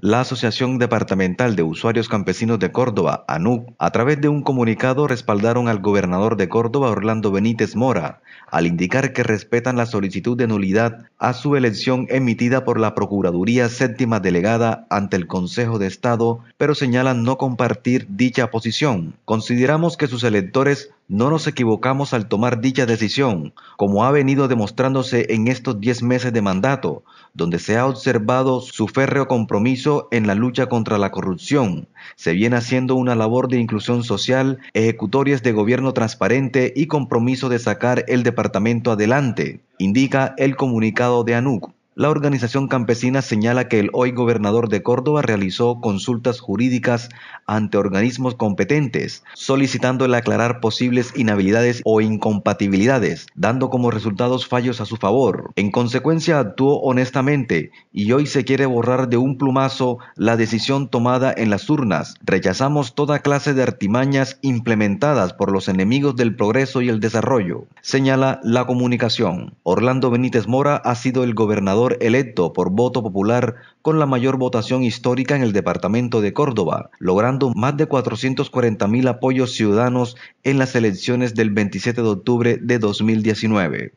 La Asociación Departamental de Usuarios Campesinos de Córdoba, ANUC, a través de un comunicado respaldaron al gobernador de Córdoba, Orlando Benítez Mora, al indicar que respetan la solicitud de nulidad a su elección emitida por la Procuraduría Séptima Delegada ante el Consejo de Estado, pero señalan no compartir dicha posición. Consideramos que sus electores no nos equivocamos al tomar dicha decisión, como ha venido demostrándose en estos 10 meses de mandato, donde se ha observado su férreo compromiso en la lucha contra la corrupción. Se viene haciendo una labor de inclusión social, ejecutorias de gobierno transparente y compromiso de sacar el departamento adelante, indica el comunicado de ANUC. La organización campesina señala que el hoy gobernador de Córdoba realizó consultas jurídicas ante organismos competentes, solicitando el aclarar posibles inhabilidades o incompatibilidades, dando como resultados fallos a su favor. En consecuencia, actuó honestamente y hoy se quiere borrar de un plumazo la decisión tomada en las urnas. Rechazamos toda clase de artimañas implementadas por los enemigos del progreso y el desarrollo, señala la comunicación. Orlando Benítez Mora ha sido el gobernador electo por voto popular con la mayor votación histórica en el departamento de Córdoba, logrando más de 440.000 apoyos ciudadanos en las elecciones del 27 de octubre de 2019.